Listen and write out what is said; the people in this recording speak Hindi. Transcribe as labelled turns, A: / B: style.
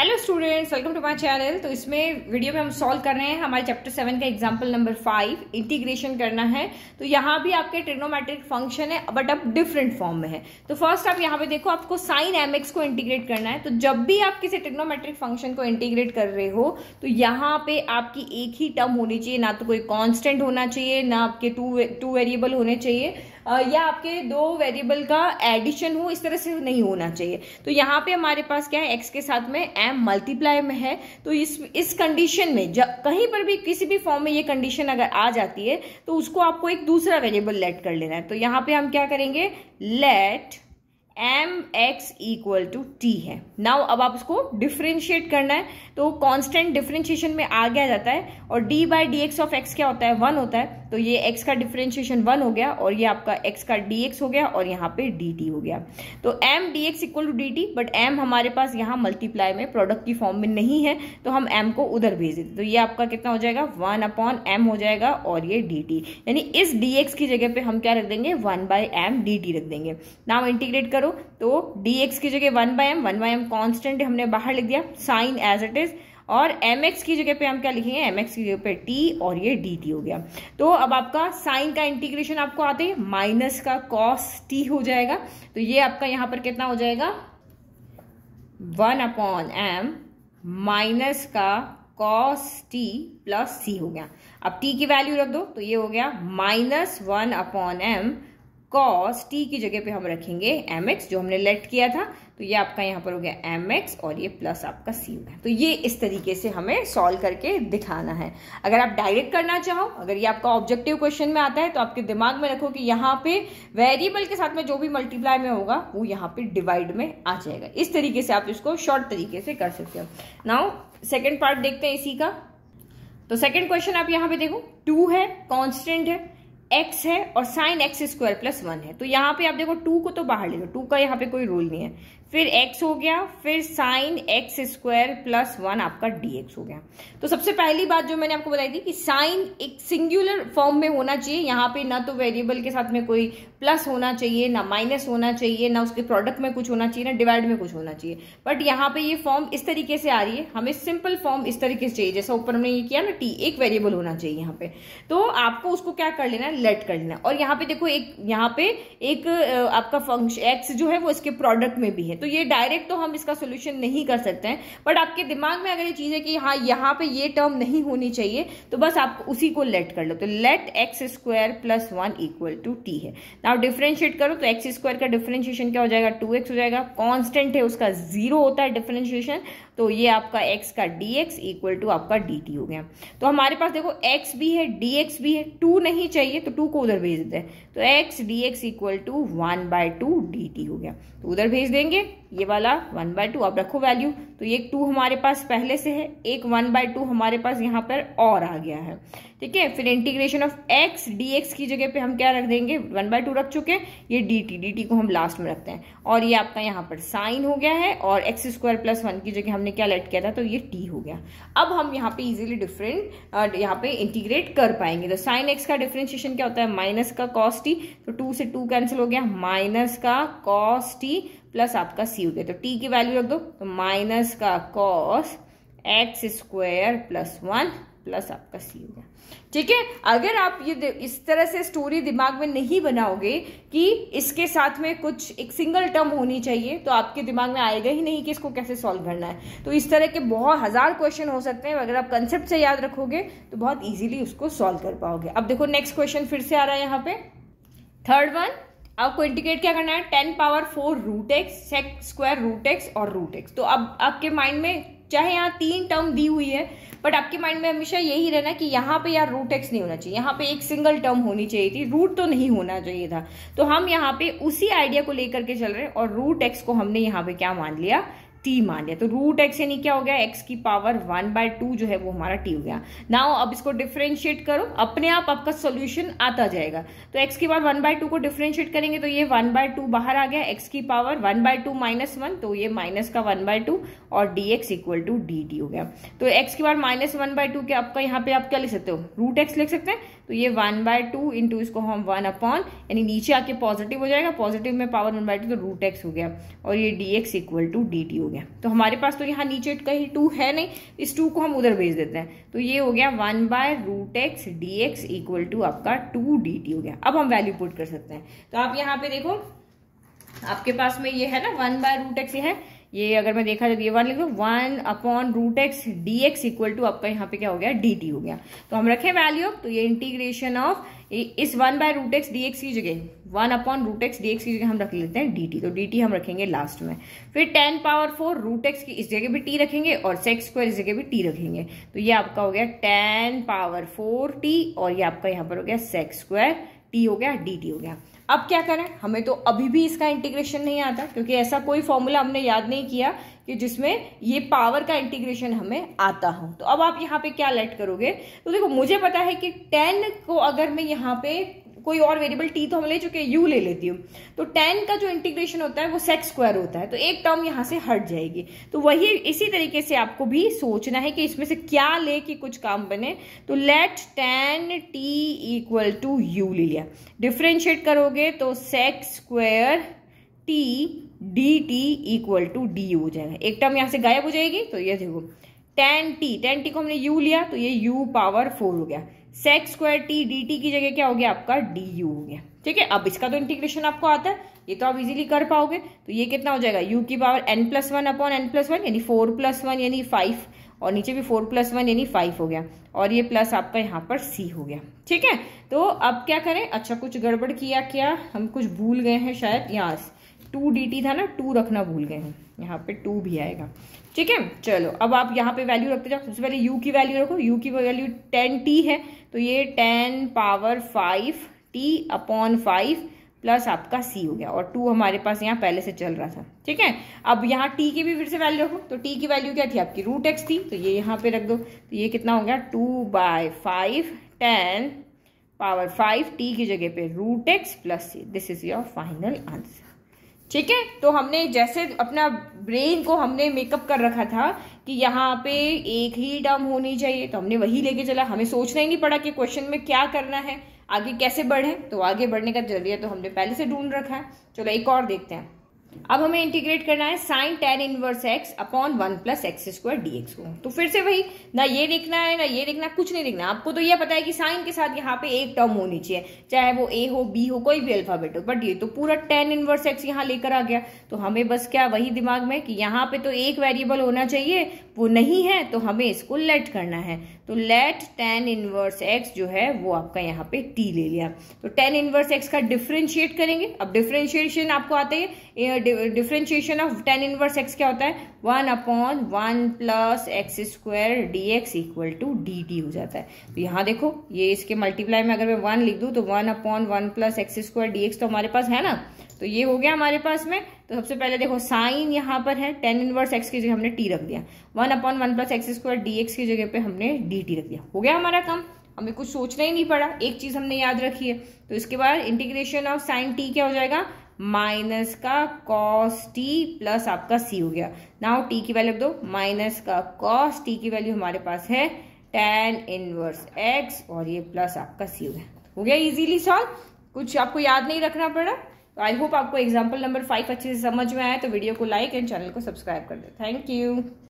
A: hello students welcome to my channel तो इसमें वीडियो में हम सॉल्व कर रहे हैं हमारे चैप्टर सेवन का एग्जांपल नंबर फाइव इंटीग्रेशन करना है तो यहाँ भी आपके ट्रिग्नोमेट्रिक फंक्शन है बट अब डिफरेंट फॉर्म में है तो फर्स्ट आप यहाँ पे देखो आपको साइन एम को इंटीग्रेट करना है तो जब भी आप किसी ट्रिग्नोमेट्रिक फंक्शन को इंटीग्रेट कर रहे हो तो यहाँ पे आपकी एक ही टर्म होनी चाहिए ना तो कोई कॉन्स्टेंट होना चाहिए ना आपके टू टू वेरिएबल होने चाहिए या आपके दो वेरिएबल का एडिशन हो इस तरह से नहीं होना चाहिए तो यहाँ पे हमारे पास क्या है एक्स के साथ में एम मल्टीप्लाई में है तो इस इस कंडीशन में जब कहीं पर भी किसी भी फॉर्म में ये कंडीशन अगर आ जाती है तो उसको आपको एक दूसरा वेरिएबल लेट कर लेना है तो यहाँ पे हम क्या करेंगे let M X equal to T है नाउ अब आप उसको डिफ्रेंशिएट करना है तो कांस्टेंट डिफ्रेंशिएशन में आ गया जाता है और D by D X of X क्या होता है वन होता है तो ये एक्स का डिफ्रेंशिएशन वन हो गया और ये आपका एक्स का डी एक्स हो गया और यहाँ पे डी टी हो गया तो M D x equal to D T but M हमारे पास यहाँ मल्टीप्लाई में प्रोडक्ट की फॉर्म में नहीं है तो हम एम को उधर भेज देते तो ये आपका कितना हो जाएगा वन अपॉन एम हो जाएगा और ये डी टी यानी इस डी एक्स की जगह पे हम क्या रख देंगे one by M D T रख देंगे नाम इंटीग्रेट करो करो तो डी एक्स की जगह one by M one by M constant हमने बाहर लिख दिया साइन एज इट इज और एम एक्स की जगह पे हम क्या लिखेंगे एम एक्स की जगह पे टी और ये डी टी हो गया तो अब आपका साइन का इंटीग्रेशन आपको आते ही माइनस का कॉस टी हो जाएगा तो ये आपका यहां पर कितना हो जाएगा वन अपॉन एम माइनस का कॉस टी प्लस सी हो गया अब टी की वैल्यू रख दो तो ये हो गया minus one upon M cos T की जगह पे हम रखेंगे एम एक्स जो हमने लेट किया था तो ये आपका यहाँ पर हो गया एम एक्स और ये प्लस आपका सी में तो ये इस तरीके से हमें सॉल्व करके दिखाना है अगर आप डायरेक्ट करना चाहो अगर ये आपका ऑब्जेक्टिव क्वेश्चन में आता है तो आपके दिमाग में रखो कि यहाँ पे वेरिएबल के साथ में जो भी मल्टीप्लाई में होगा वो यहाँ पे डिवाइड में आ जाएगा इस तरीके से आप इसको शॉर्ट तरीके से कर सकते हो नाउ सेकेंड पार्ट देखते हैं इसी का तो सेकेंड क्वेश्चन आप यहाँ पे देखो टू है कॉन्स्टेंट है एक्स है और sine X square plus one है तो यहाँ पे आप देखो टू को तो बाहर ले लो टू का यहाँ पे कोई रोल नहीं है फिर एक्स हो गया फिर sine X square plus one आपका dx हो गया तो सबसे पहली बात जो मैंने आपको बताई थी कि साइन एक सिंगुलर फॉर्म में होना चाहिए यहाँ पे ना तो वेरिएबल के साथ में कोई प्लस होना चाहिए ना माइनस होना चाहिए ना उसके प्रोडक्ट में कुछ होना चाहिए ना डिवाइड में कुछ होना चाहिए बट यहाँ पे ये फॉर्म इस तरीके से आ रही है हमें सिंपल फॉर्म इस तरीके से चाहिए जैसा ऊपर हमने ये किया ना टी एक वेरिएबल होना चाहिए यहाँ पे तो आपको उसको क्या कर लेना है लेट कर लेना और यहाँ पे देखो एक यहाँ पे एक आपका फंक्शन एक्स जो है वो इसके प्रोडक्ट में भी है तो ये डायरेक्ट तो हम इसका सोल्यूशन नहीं कर सकते हैं बट आपके दिमाग में अगर ये चीज़ है कि हाँ यहाँ पे ये टर्म नहीं होनी चाहिए तो बस आप उसी को लेट कर लो तो let X square plus one equal to T है ना डिफ्रेंशिएट करो तो एक्स स्क्वायर का डिफ्रेंशिएशन क्या हो जाएगा टू एक्स हो जाएगा कॉन्स्टेंट है उसका जीरो होता है डिफ्रेंशिएशन तो ये आपका एक्स का dx इक्वल टू आपका dt हो गया तो हमारे पास देखो एक्स भी है dx भी है टू नहीं चाहिए तो तो टू को उधर भेज देते हैं तो X D x equal to one by two D T हो गया तो उधर भेज देंगे ये वाला वन बाय टू आप रखो वैल्यू तो ये टू हमारे पास पहले से है एक वन बाय टू हमारे पास यहाँ पर और आ गया है ठीक है फिर integration of X D x की जगह पे हम क्या रख देंगे वन बाय टू रख चुके ये डी टी डी टी को हम लास्ट में रखते हैं और ये आपका यहाँ पर साइन हो गया है और एक्स स्क्वायर प्लस वन की जगह हमने क्या लेट किया था तो ये टी हो गया अब हम यहाँ पे इजिली डिफरेंट यहाँ पे इंटीग्रेट कर पाएंगे तो साइन एक्स का डिफ्रेंशिएशन क्या होता है माइनस का कॉस टी तो टू से टू कैंसिल हो गया माइनस का कॉस टी प्लस आपका सी हो गया तो टी की वैल्यू रख दो तो माइनस का cos X square plus one plus आपका सी हो गया ठीक है अगर आप ये इस तरह से स्टोरी दिमाग में नहीं बनाओगे कि इसके साथ में कुछ एक सिंगल टर्म होनी चाहिए तो आपके दिमाग में आएगा ही नहीं कि इसको कैसे सॉल्व करना है तो इस तरह के बहुत हज़ार क्वेश्चन हो सकते हैं अगर आप कंसेप्ट से याद रखोगे तो बहुत ईजिली उसको सॉल्व कर पाओगे अब देखो नेक्स्ट क्वेश्चन फिर से आ रहा है यहाँ पे थर्ड वन आपको इंडिकेट क्या करना है ten power four root X X square root X और रूट एक्स तो अब आपके माइंड में चाहे यहाँ तीन टर्म दी हुई है बट आपके माइंड में हमेशा यही रहना कि यहाँ पे यार रूट एक्स नहीं होना चाहिए यहाँ पे एक सिंगल टर्म होनी चाहिए थी रूट तो नहीं होना चाहिए था तो हम यहाँ पे उसी आइडिया को लेकर के चल रहे हैं और रूट एक्स को हमने यहाँ पे क्या मान लिया टी मान लिया तो रूट एक्स यानी क्या हो गया एक्स की पावर वन बाय टू जो है वो हमारा टी हो गया नाउ अब इसको डिफ्रेंशिएट करो अपने आप आपका सोल्यूशन आता जाएगा तो एक्स की पावर वन बाय टू को डिफ्रेंशिएट करेंगे तो ये वन बाय टू बाहर आ गया एक्स की power one by two minus one तो ये माइनस का वन बाय टू और D x equal to D T हो गया तो एक्स की power minus one by two के आपका यहाँ पे आप क्या लिख सकते हो रूट एक्स लिख सकते हैं तो ये वन बाय टू इंटू इसको हम वन अपॉन यानी नीचे आके पॉजिटिव हो जाएगा पॉजिटिव में पावर वन बाय टू तो रूट एक्स हो गया और ये D x equal to D T हो गया तो हमारे पास तो यहाँ नीचे कहीं टू है नहीं इस टू को हम उधर भेज देते हैं तो ये हो गया one by root x D x equal to आपका टू डी टी हो गया अब हम वैल्यू पुट कर सकते हैं तो आप यहाँ पे देखो आपके पास में ये है ना वन बाय रूट एक्स ये है ये अगर मैं देखा जाए तो ये वन लिख दो one upon root x D x equal to आपका यहाँ पे क्या हो गया डी टी हो गया तो हम रखें वैल्यू तो ये इंटीग्रेशन ऑफ इस one by root x D x की जगह one upon root x D x की जगह हम रख लेते हैं डी टी तो डी टी हम रखेंगे लास्ट में फिर tan power four root x की इस जगह भी टी रखेंगे और सेक्स स्क्वायर इस जगह भी टी रखेंगे तो ये आपका हो गया टेन पावर फोर टी और ये आपका यहाँ पर हो गया सेक्स स्क्वायर टी हो गया डी टी हो गया अब क्या करें हमें तो अभी भी इसका इंटीग्रेशन नहीं आता क्योंकि ऐसा कोई फॉर्मूला हमने याद नहीं किया कि जिसमें ये पावर का इंटीग्रेशन हमें आता हो तो अब आप यहाँ पे क्या लेट करोगे तो देखो मुझे पता है कि टेन को अगर मैं यहाँ पे कोई और वेरिएबल टी तो हम ले चुके यू ले लेती हूँ तो टेन का जो इंटीग्रेशन होता है वो सेक्स स्क्वायर होता है तो एक टर्म यहाँ से हट जाएगी तो वही इसी तरीके से आपको भी सोचना है कि इसमें से क्या ले कि कुछ काम बने तो let tan t equal to u ले लिया डिफ्रेंशिएट करोगे तो sec square t d t equal to d हो जाएगा एक टर्म यहाँ से गायब हो जाएगी तो ये देखो टेन टी टेन टी को हमने यू लिया तो ये यू पावर फोर हो गया sec square t d t की जगह क्या हो गया आपका डी यू हो गया ठीक है अब इसका तो इंटीग्रेशन आपको आता है ये तो आप इजीली कर पाओगे तो ये कितना हो जाएगा u की power n plus one upon n plus one यानी फोर प्लस वन यानी फाइव और नीचे भी फोर प्लस वन यानी फाइव हो गया और ये प्लस आपका यहाँ पर सी हो गया ठीक है तो अब क्या करें अच्छा कुछ गड़बड़ किया क्या हम कुछ भूल गए हैं शायद यहाँ टू डी था ना टू रखना भूल गए हैं यहाँ पे टू भी आएगा ठीक है चलो अब आप यहाँ पे वैल्यू रखते जाओ सबसे पहले यू की वैल्यू रखो यू की वैल्यू टेन टी है तो ये tan power five t upon five plus आपका सी हो गया और टू हमारे पास यहाँ पहले से चल रहा था ठीक है अब यहाँ टी की भी फिर से वैल्यू रखो तो टी की वैल्यू क्या थी आपकी रूट एक्स थी तो ये यहाँ पे रख दो तो ये कितना हो गया two by five tan power five t की जगह पे root x plus c this is your final answer ठीक है तो हमने जैसे अपना ब्रेन को हमने मेकअप कर रखा था कि यहाँ पे एक ही टर्म होनी चाहिए तो हमने वही लेके चला हमें सोचना ही नहीं पड़ा कि क्वेश्चन में क्या करना है आगे कैसे बढ़े तो आगे बढ़ने का जरिया तो हमने पहले से ढूंढ रखा है चलो एक और देखते हैं अब हमें इंटीग्रेट करना है sine tan inverse x upon one plus x square d x को तो फिर से वही ना ये देखना है ना ये देखना कुछ नहीं देखना आपको तो ये पता है कि साइन के साथ यहाँ पे एक टर्म होनी चाहिए चाहे वो ए हो बी हो कोई भी अल्फाबेट हो बट ये तो पूरा टेन इनवर्स एक्स यहाँ लेकर आ गया तो हमें बस क्या वही दिमाग में कि यहाँ पे तो एक वेरिएबल होना चाहिए वो नहीं है तो हमें इसको लेट करना है तो लेट टेन इनवर्स एक्स जो है वो आपका यहाँ पे टी ले लिया तो टेन इनवर्स एक्स का डिफ्रेंशिएट करेंगे अब डिफ्रेंशिएशन आपको आते हैं differentiation of tan inverse x क्या होता है one upon one plus x square d x equal to D T हो जाता है तो यहाँ देखो ये इसके मल्टीप्लाई में अगर मैं वन लिख दूँ तो one upon one plus x square d x तो हमारे पास है ना तो ये हो गया हमारे पास में तो सबसे पहले देखो साइन यहाँ पर है टेन इनवर्स एक्स की जगह हमने टी रख दिया one upon one plus x square d x की जगह पे हमने डी टी रख दिया हो गया हमारा काम हमें कुछ सोचना ही नहीं पड़ा एक चीज़ हमने याद रखी है तो इसके बाद इंटीग्रेशन ऑफ साइन टी क्या हो जाएगा माइनस का कॉस टी प्लस आपका सी हो गया नाउ टी की वैल्यू दो माइनस का कॉस टी की वैल्यू हमारे पास है टेन इनवर्स एक्स और ये प्लस आपका सी हो गया हो गया इजीली सॉल्व कुछ आपको याद नहीं रखना पड़ा तो आई होप आपको एग्जाम्पल नंबर फाइव अच्छे से समझ में आए तो वीडियो को लाइक एंड चैनल को सब्सक्राइब कर दे थैंक यू